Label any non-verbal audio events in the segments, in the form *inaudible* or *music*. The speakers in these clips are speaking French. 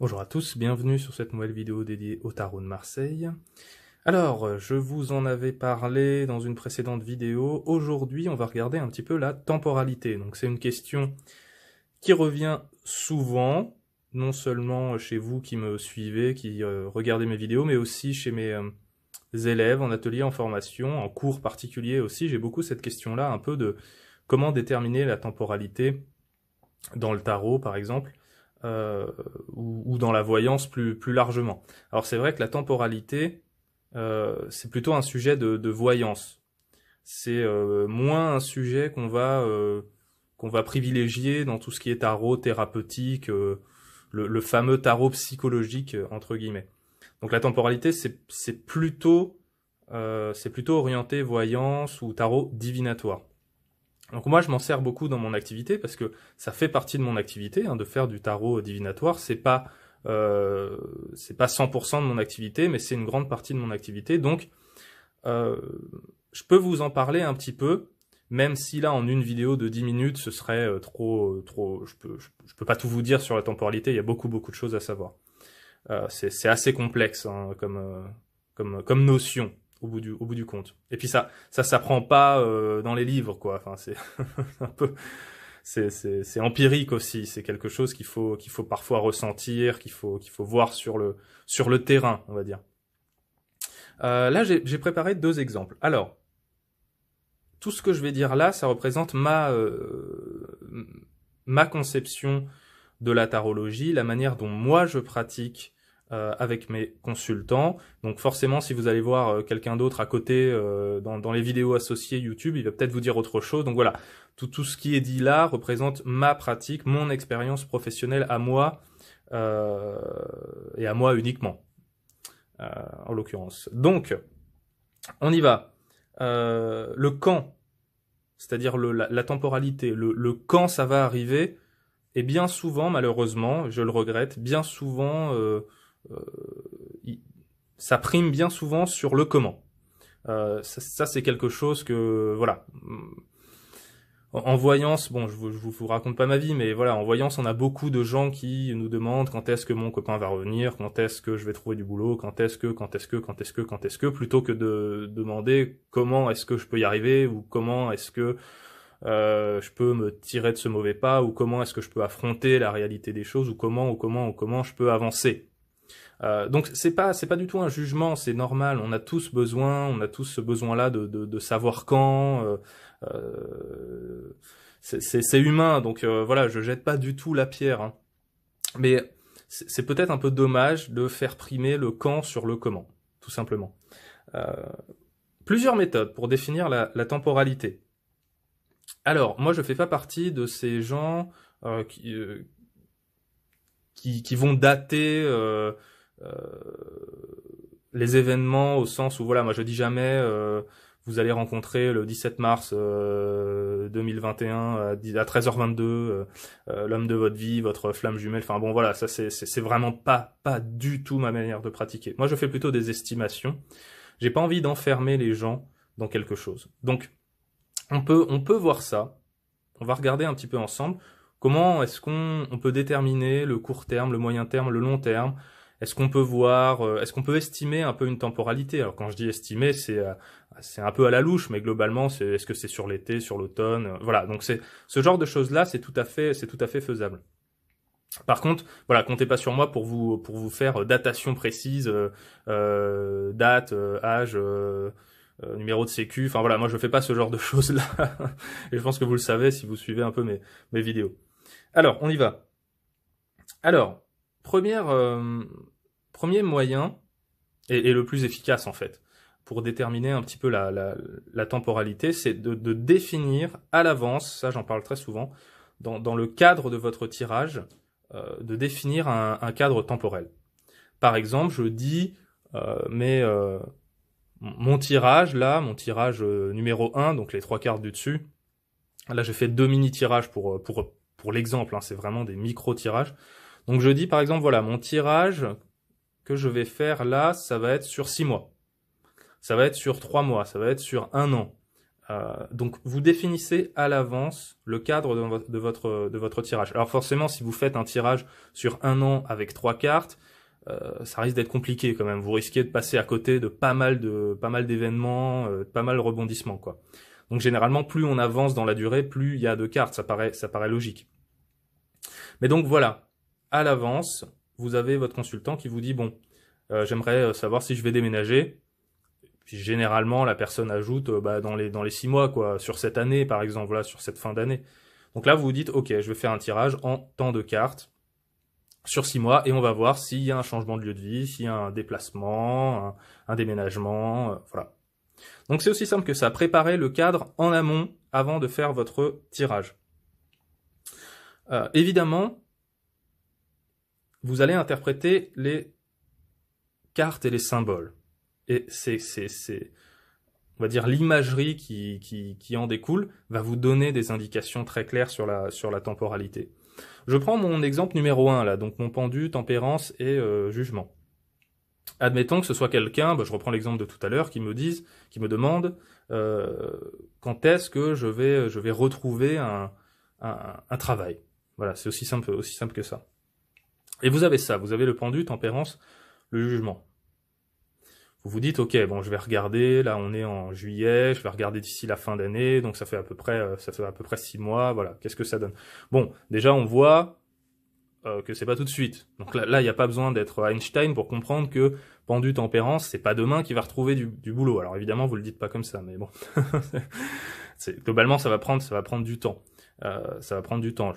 Bonjour à tous, bienvenue sur cette nouvelle vidéo dédiée au tarot de Marseille. Alors, je vous en avais parlé dans une précédente vidéo. Aujourd'hui, on va regarder un petit peu la temporalité. Donc c'est une question qui revient souvent, non seulement chez vous qui me suivez, qui euh, regardez mes vidéos, mais aussi chez mes euh, élèves en atelier, en formation, en cours particulier aussi. J'ai beaucoup cette question-là, un peu de comment déterminer la temporalité dans le tarot, par exemple euh, ou, dans la voyance plus, plus largement. Alors c'est vrai que la temporalité, euh, c'est plutôt un sujet de, de voyance. C'est euh, moins un sujet qu'on va, euh, qu'on va privilégier dans tout ce qui est tarot thérapeutique, euh, le, le, fameux tarot psychologique, euh, entre guillemets. Donc la temporalité, c'est plutôt, c'est plutôt orienté voyance ou tarot divinatoire. Donc moi, je m'en sers beaucoup dans mon activité parce que ça fait partie de mon activité hein, de faire du tarot divinatoire. C'est pas euh, c'est pas 100% de mon activité, mais c'est une grande partie de mon activité. Donc euh, je peux vous en parler un petit peu, même si là en une vidéo de 10 minutes, ce serait euh, trop trop. Je peux je, peux pas tout vous dire sur la temporalité. Il y a beaucoup beaucoup de choses à savoir. Euh, c'est assez complexe hein, comme comme comme notion au bout du, au bout du compte. Et puis ça, ça s'apprend pas euh, dans les livres, quoi. Enfin, c'est *laughs* un peu, c'est empirique aussi. C'est quelque chose qu'il faut, qu'il faut parfois ressentir, qu'il faut, qu'il faut voir sur le, sur le terrain, on va dire. Euh, là, j'ai préparé deux exemples. Alors, tout ce que je vais dire là, ça représente ma, euh, ma conception de la tarologie, la manière dont moi je pratique euh, avec mes consultants. Donc forcément, si vous allez voir euh, quelqu'un d'autre à côté euh, dans, dans, les vidéos associées YouTube, il va peut-être vous dire autre chose. Donc voilà, tout, tout ce qui est dit là représente ma pratique, mon expérience professionnelle à moi et à moi uniquement, en l'occurrence. Donc, on y va. le quand, c'est-à-dire la, la, temporalité, le, le, quand ça va arriver, et eh bien souvent, malheureusement, je le regrette, bien souvent euh, ça prime bien souvent sur le comment. Euh, ça, c'est quelque chose que voilà en voyance, bon, je vous, vous raconte pas ma vie, mais voilà, en voyance, on a beaucoup de gens qui nous demandent quand est-ce que mon copain va revenir, quand est-ce que je vais trouver du boulot, quand est-ce que, quand est-ce que, quand est-ce que, quand est-ce que, plutôt que de demander comment est-ce que je peux y arriver ou comment est-ce que euh, je peux me tirer de ce mauvais pas ou comment est-ce que je peux affronter la réalité des choses ou comment ou comment ou comment je peux avancer. Euh, donc c'est pas c'est pas du tout un jugement, c'est normal. On a tous besoin, on a tous ce besoin-là de, de, savoir quand. Euh, euh c'est humain, donc euh, voilà, je jette pas du tout la pierre. Hein. Mais c'est peut-être un peu dommage de faire primer le quand sur le comment, tout simplement. plusieurs méthodes pour définir la, la temporalité. Alors, moi, je fais pas partie de ces gens qui, qui, qui, vont dater euh, les événements au sens où voilà, moi je dis jamais euh, vous allez rencontrer le 17 mars 2021 euh, à 13h22 l'homme de votre vie, votre flamme jumelle. Enfin bon, voilà, ça c'est vraiment pas pas du tout ma manière de pratiquer. Moi, je fais plutôt des estimations. J'ai pas envie d'enfermer les gens dans quelque chose. Donc, on peut on peut voir ça. On va regarder un petit peu ensemble comment est-ce qu'on on peut déterminer le court terme, le moyen terme, le long terme est-ce qu'on peut voir, euh, est-ce qu'on peut estimer un peu une temporalité Alors quand je dis estimer, c'est euh, c'est un peu à la louche, mais globalement, c'est est-ce que c'est sur l'été, sur l'automne, voilà. Donc c'est ce genre de choses là, c'est tout à fait c'est tout à fait faisable. Par contre, voilà, comptez pas sur moi pour vous pour vous faire euh, datation précise, date, âge. numéro de sécu. Enfin voilà, moi je fais pas ce genre de choses là. *laughs* Et je pense que vous le savez si vous suivez un peu mes, mes vidéos. Alors, on y va. Alors, euh, premier moyen, et, le plus efficace en fait, pour déterminer un petit peu la, temporalité, c'est de, définir à l'avance, ça j'en parle très souvent, dans, le cadre de votre tirage, euh, de définir un, un, cadre temporel. Par exemple, je dis, euh, mais mon tirage là, mon tirage numéro 1, donc les trois quarts du dessus, là j'ai fait deux mini-tirages pour, pour, pour l'exemple, hein, c'est vraiment des micro-tirages, donc je dis par exemple, voilà, mon tirage que je vais faire là, ça va être sur six mois. Ça va être sur trois mois, ça va être sur un an. Euh, donc vous définissez à l'avance le cadre de, votre, de votre tirage. Alors forcément, si vous faites un tirage sur un an avec trois cartes, euh, ça risque d'être compliqué quand même. Vous risquez de passer à côté de pas mal de pas mal d'événements, euh, pas mal de rebondissements quoi. Donc généralement, plus on avance dans la durée, plus il y a de cartes. Ça paraît ça paraît logique. Mais donc voilà, à l'avance, vous avez votre consultant qui vous dit, bon, euh, j'aimerais euh, savoir si je vais déménager. Puis généralement, la personne ajoute euh, bah, dans, les, dans les six mois, quoi, sur cette année, par exemple, voilà, sur cette fin d'année. Donc là, vous vous dites, OK, je vais faire un tirage en temps de cartes sur six mois et on va voir s'il y a un changement de lieu de vie, s'il y a un déplacement, un, déménagement, voilà. Donc c'est aussi simple que ça, préparer le cadre en amont avant de faire votre tirage. évidemment, vous allez interpréter les cartes et les symboles. Et c'est, on va dire, l'imagerie qui, qui, qui, en découle va vous donner des indications très claires sur la, sur la temporalité. Je prends mon exemple numéro 1, là, donc mon pendu, tempérance et euh, jugement. Admettons que ce soit quelqu'un, bah, je reprends l'exemple de tout à l'heure, qui me dise, qui me demande euh, quand est-ce que je vais, je vais retrouver un, un, un travail. Voilà, c'est aussi simple, aussi simple que ça. Et vous avez ça, vous avez le pendu, tempérance, le jugement. Vous vous dites, ok, bon, je vais regarder, là on est en juillet, je vais regarder d'ici la fin d'année, donc ça fait à peu près, euh, ça fait à peu près six mois, voilà, qu'est-ce que ça donne Bon, déjà on voit euh, que c'est pas tout de suite. Donc là, il n'y a pas besoin d'être Einstein pour comprendre que pendu tempérance, c'est pas demain qu'il va retrouver du, boulot. Alors évidemment, vous le dites pas comme ça, mais bon, *laughs* globalement ça va prendre, ça va prendre du temps. Euh, ça va prendre du temps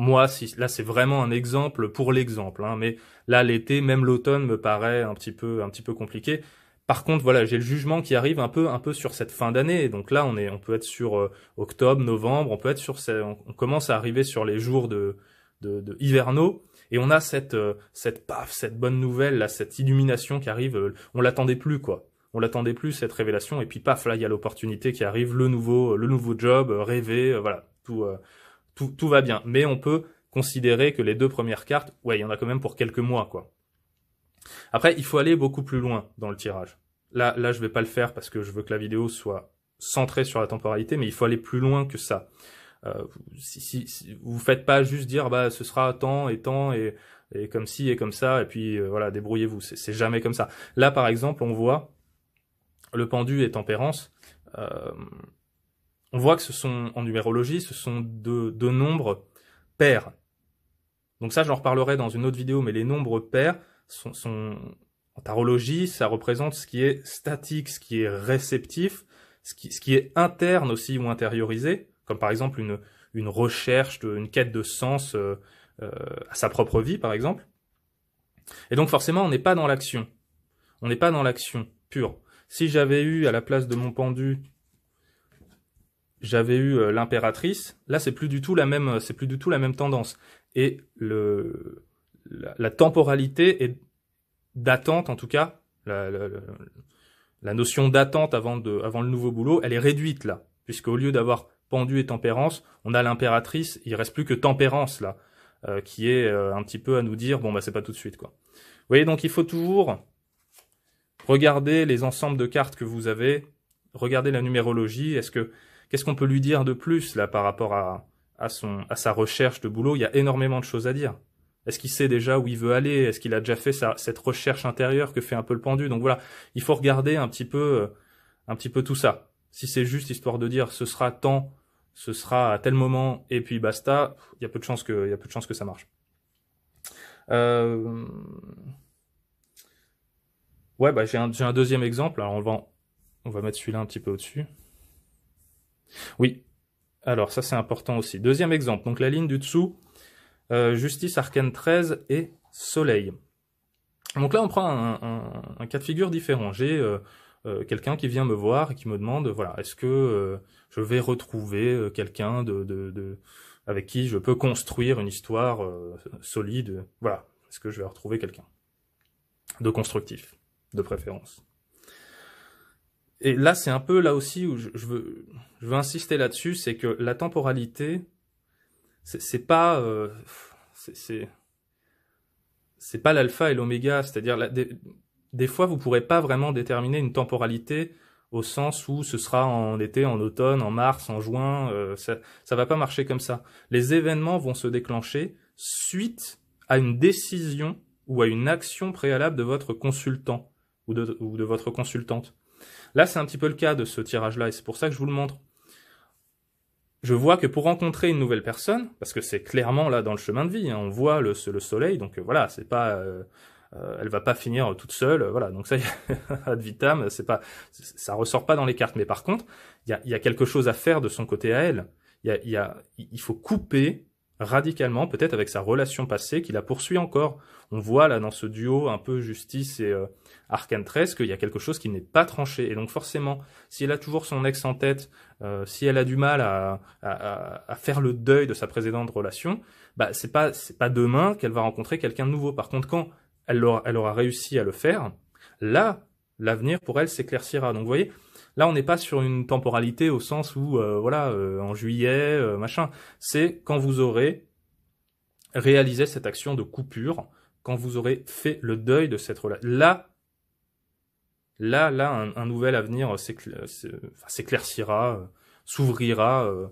moi, si, là, c'est vraiment un exemple pour l'exemple, hein, mais là, l'été, même l'automne me paraît un petit peu, un petit peu compliqué. Par contre, voilà, j'ai le jugement qui arrive un peu, un peu sur cette fin d'année. Donc là, on est, on peut être sur euh, octobre, novembre, on peut être sur, on, commence à arriver sur les jours de, de, de hivernaux. Et on a cette, euh, cette paf, cette bonne nouvelle, là, cette illumination qui arrive. Euh, on l'attendait plus, quoi. On l'attendait plus cette révélation. Et puis paf, là, il y a l'opportunité qui arrive, le nouveau, le nouveau job rêver, voilà, tout, tout, va bien. Mais on peut considérer que les deux premières cartes, ouais, il y en a quand même pour quelques mois, quoi. Après, il faut aller beaucoup plus loin dans le tirage. Là, là, je vais pas le faire parce que je veux que la vidéo soit centrée sur la temporalité, mais il faut aller plus loin que ça. Euh, si, vous faites pas juste dire bah ce sera tant et tant et, et comme ci et comme ça et puis euh, voilà débrouillez-vous. C'est jamais comme ça. Là, par exemple, on voit le pendu et tempérance. Euh, on voit que ce sont, en numérologie, ce sont deux, nombres pairs. Donc ça, j'en reparlerai dans une autre vidéo, mais les nombres pairs sont, en tarologie, ça représente ce qui est statique, ce qui est réceptif, ce qui, ce qui est interne aussi ou intériorisé, comme par exemple une, une recherche, une quête de sens euh, euh, à sa propre vie, par exemple. Et donc forcément, on n'est pas dans l'action. On n'est pas dans l'action pure. Si j'avais eu à la place de mon pendu j'avais eu euh, l'impératrice. Là, c'est plus du tout la même, c'est plus du tout la même tendance. Et le, la, temporalité est d'attente, en tout cas, la, la, notion d'attente avant de, avant le nouveau boulot, elle est réduite là, puisqu'au lieu d'avoir pendu et tempérance, on a l'impératrice. Il reste plus que tempérance là, euh, qui est euh, un petit peu à nous dire bon bah c'est pas tout de suite quoi. Vous voyez donc il faut toujours regarder les ensembles de cartes que vous avez, regarder la numérologie. Est-ce que Qu'est-ce qu'on peut lui dire de plus là par rapport à, à, son, à sa recherche de boulot Il y a énormément de choses à dire. Est-ce qu'il sait déjà où il veut aller Est-ce qu'il a déjà fait sa, cette recherche intérieure que fait un peu le pendu Donc voilà, il faut regarder un petit peu, euh, un petit peu tout ça. Si c'est juste histoire de dire ce sera tant, ce sera à tel moment et puis basta, il y a peu de chances que, il y a peu de chances que ça marche. Euh... Ouais, bah j'ai un, deuxième exemple. on va, on va mettre celui-là un petit peu au-dessus. Oui. Alors ça c'est important aussi. Deuxième exemple, donc la ligne du dessous, euh, Justice Arcane 13 et Soleil. Donc là on prend un, un, cas de figure différent. J'ai euh, euh, quelqu'un qui vient me voir et qui me demande, voilà, est-ce que je vais retrouver quelqu'un de, de, de, avec qui je peux construire une histoire solide Voilà, est-ce que je vais retrouver quelqu'un de constructif, de préférence et là, c'est un peu là aussi où je, veux, je veux insister là-dessus, c'est que la temporalité, c'est pas, euh, c'est, c'est pas l'alpha et l'oméga. C'est-à-dire, des, fois, vous pourrez pas vraiment déterminer une temporalité au sens où ce sera en été, en automne, en mars, en juin. Euh, ça, ça va pas marcher comme ça. Les événements vont se déclencher suite à une décision ou à une action préalable de votre consultant ou ou de votre consultante. Là, c'est un petit peu le cas de ce tirage-là, et c'est pour ça que je vous le montre. Je vois que pour rencontrer une nouvelle personne, parce que c'est clairement là dans le chemin de vie, hein, on voit le, le, soleil, donc euh, voilà, c'est pas, euh, euh, elle va pas finir toute seule, voilà. Donc ça, *laughs* ad vitam, c'est pas, ça ressort pas dans les cartes. Mais par contre, il y a, quelque chose à faire de son côté à elle. Il y a, il faut couper radicalement, peut-être avec sa relation passée qui la poursuit encore. On voit là dans ce duo un peu justice et euh, 13 qu'il y a quelque chose qui n'est pas tranché. Et donc forcément, si elle a toujours son ex en tête, euh, si elle a du mal à, à, faire le deuil de sa précédente relation, bah c'est pas c'est pas demain qu'elle va rencontrer quelqu'un de nouveau. Par contre, quand elle aura, elle aura réussi à le faire, là, l'avenir pour elle s'éclaircira. Donc vous voyez, Là, on n'est pas sur une temporalité au sens où, euh, voilà, euh, en juillet, euh, machin. C'est quand vous aurez réalisé cette action de coupure, quand vous aurez fait le deuil de cette relation. Là, là, là, un, nouvel avenir s'éclaircira, s'ouvrira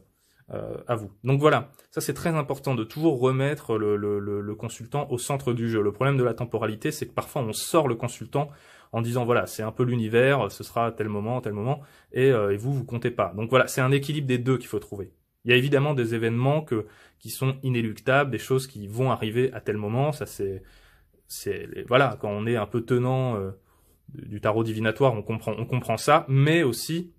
euh, à vous. Donc voilà, ça c'est très important de toujours remettre le, consultant au centre du jeu. Le problème de la temporalité, c'est que parfois on sort le consultant en disant voilà, c'est un peu l'univers, ce sera à tel moment, à tel moment, euh, et, vous, vous comptez pas. Donc voilà, c'est un équilibre des deux qu'il faut trouver. Il y a évidemment des événements que, qui sont inéluctables, des choses qui vont arriver à tel moment, ça c'est... c'est voilà, quand on est un peu tenant euh, du tarot divinatoire, on on comprend ça, mais aussi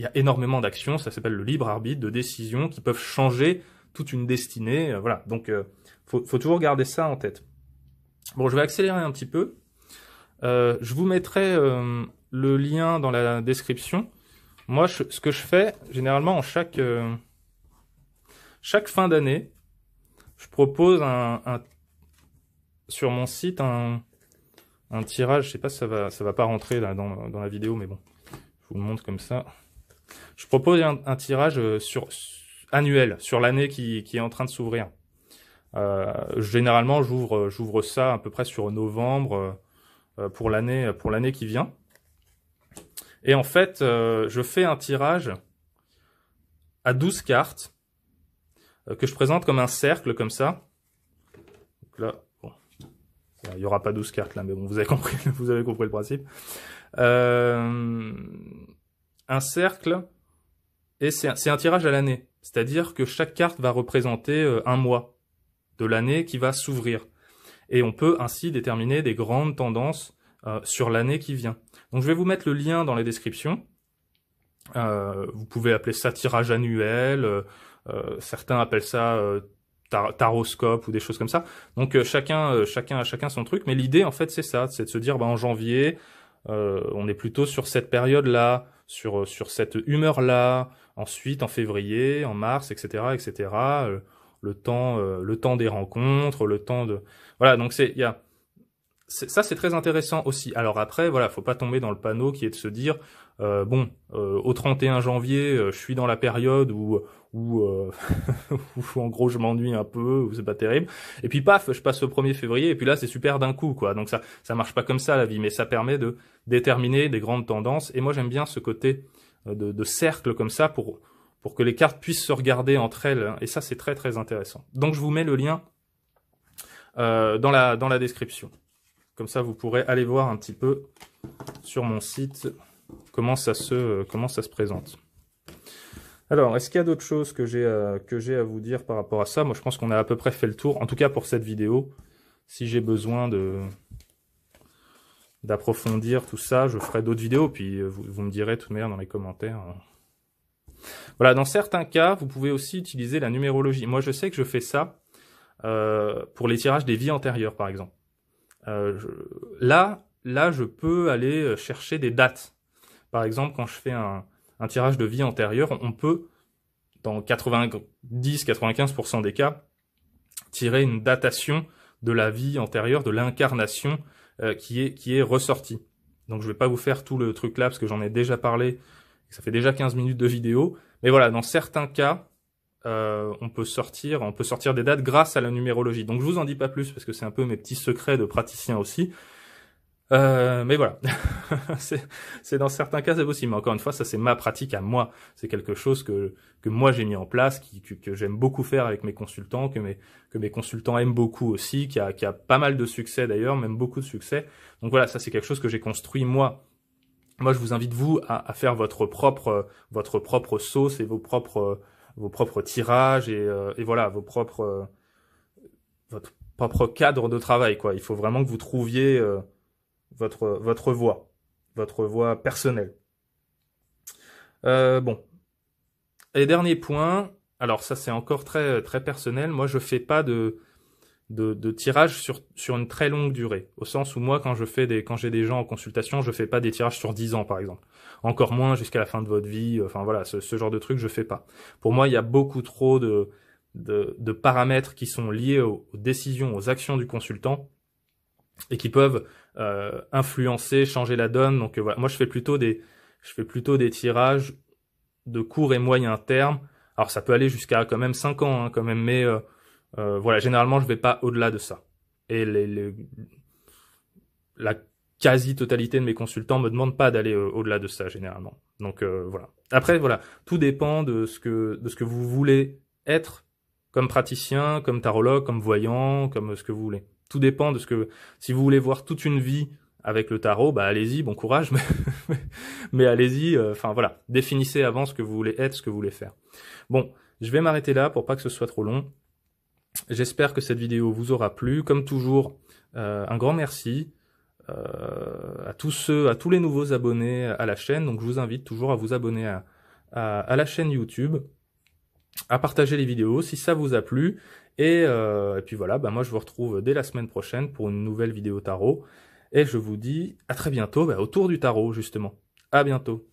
il y a énormément d'actions, ça s'appelle le libre arbitre, de décisions qui peuvent changer toute une destinée. Euh, voilà, donc il euh, faut, toujours garder ça en tête. Bon, je vais accélérer un petit peu. Euh, je vous mettrai le lien dans la description. Moi, ce que je fais généralement en chaque fin d'année, je propose un, sur mon site un, tirage. Je sais pas, si ça va ça va pas rentrer dans, dans la vidéo, mais bon, je vous le montre comme ça. Je propose un, tirage euh, sur, annuel sur l'année qui, qui, est en train de s'ouvrir. Euh, généralement, j'ouvre euh, j'ouvre ça à peu près sur novembre pour l'année pour l'année qui vient. Et en fait, je fais un tirage à 12 cartes que je présente comme un cercle comme ça. Donc là, il n'y aura pas 12 cartes là, mais bon, vous avez compris, *laughs* vous avez compris le principe un cercle, et c'est un, tirage à l'année. C'est-à-dire que chaque carte va représenter euh, un mois de l'année qui va s'ouvrir. Et on peut ainsi déterminer des grandes tendances euh, sur l'année qui vient. Donc je vais vous mettre le lien dans la description. Euh, vous pouvez appeler ça tirage annuel, certains appellent ça taroscope ou des choses comme ça. Donc chacun, chacun a chacun son truc, mais l'idée en fait c'est ça, c'est de se dire bah, en janvier, on est plutôt sur cette période-là, sur, euh, sur cette humeur-là. Ensuite, en février, en mars, etc., etc., euh, le temps, euh, le temps des rencontres, le temps de, voilà. Donc c'est, il y a, ça c'est très intéressant aussi. Alors après, voilà, faut pas tomber dans le panneau qui est de se dire euh, bon, euh, au 31 janvier, euh, je suis dans la période où où, euh, *laughs* en gros je m'ennuie un peu, où c'est pas terrible. Et puis paf, je passe au 1er février et puis là c'est super d'un coup quoi. Donc ça ça marche pas comme ça la vie, mais ça permet de déterminer des grandes tendances. Et moi j'aime bien ce côté de, de cercle comme ça pour pour que les cartes puissent se regarder entre elles. Et ça c'est très très intéressant. Donc je vous mets le lien dans la dans la description. Comme ça, vous pourrez aller voir un petit peu sur mon site comment ça se, euh, comment ça se présente. Alors, est-ce qu'il y a d'autres choses que j'ai à, euh, à vous dire par rapport à ça Moi, je pense qu'on a à peu près fait le tour, en tout cas pour cette vidéo. Si j'ai besoin d'approfondir tout ça, je ferai d'autres vidéos, puis euh, vous, me direz tout de même dans les commentaires. Voilà, dans certains cas, vous pouvez aussi utiliser la numérologie. Moi, je sais que je fais ça pour les tirages des vies antérieures, par exemple. Euh, là, là, je peux aller euh, chercher des dates. Par exemple, quand je fais un, tirage de vie antérieure, on peut, dans 90-95% des cas, tirer une datation de la vie antérieure, de l'incarnation euh, qui, est, qui est ressortie. Donc je ne vais pas vous faire tout le truc là parce que j'en ai déjà parlé, ça fait déjà 15 minutes de vidéo. Mais voilà, dans certains cas, euh, on peut sortir, on peut sortir des dates grâce à la numérologie. Donc je vous en dis pas plus parce que c'est un peu mes petits secrets de praticien aussi. Euh, mais voilà, *laughs* c'est dans certains cas c'est possible. Mais encore une fois, ça c'est ma pratique à moi. C'est quelque chose que que moi j'ai mis en place, que, j'aime beaucoup faire avec mes consultants, que mes que mes consultants aiment beaucoup aussi, qui a qui a pas mal de succès d'ailleurs, même beaucoup de succès. Donc voilà, ça c'est quelque chose que j'ai construit moi. Moi, je vous invite vous à, à faire votre propre votre propre sauce et vos propres vos propres tirages et, euh, voilà vos propres euh, votre propre cadre de travail quoi. Il faut vraiment que vous trouviez euh, votre votre voie, votre voie personnelle. bon. Et dernier point, alors ça c'est encore très très personnel. Moi je fais pas de de, de tirage sur, sur une très longue durée. Au sens où moi, quand je fais des, quand j'ai des gens en consultation, je fais pas des tirages sur 10 ans, par exemple. Encore moins jusqu'à la fin de votre vie. Euh, enfin voilà, ce, genre de truc, je fais pas. Pour moi, il y a beaucoup trop de, de, paramètres qui sont liés aux, décisions, aux actions du consultant et qui peuvent euh, influencer, changer la donne. Donc euh, voilà, moi je fais plutôt des, je fais plutôt des tirages de court et moyen terme. Alors ça peut aller jusqu'à quand même 5 ans, hein, quand même, mais euh, voilà, généralement, je ne vais pas au-delà de ça. Et les, la quasi-totalité de mes consultants me demandent pas d'aller euh, au-delà de ça généralement. Donc euh, voilà. Après voilà, tout dépend de ce que de ce que vous voulez être comme praticien, comme tarologue, comme voyant, comme ce que vous voulez. Tout dépend de ce que si vous voulez voir toute une vie avec le tarot, bah allez-y, bon courage, *laughs* mais, allez-y. Enfin voilà, définissez avant ce que vous voulez être, ce que vous voulez faire. Bon, je vais m'arrêter là pour pas que ce soit trop long. J'espère que cette vidéo vous aura plu. Comme toujours, euh, un grand merci euh, à tous ceux, à tous les nouveaux abonnés à la chaîne. Donc je vous invite toujours à vous abonner à, à, la chaîne YouTube, à partager les vidéos si ça vous a plu. Euh, et, puis voilà, bah moi je vous retrouve dès la semaine prochaine pour une nouvelle vidéo tarot. Et je vous dis à très bientôt bah, autour du tarot justement. À bientôt.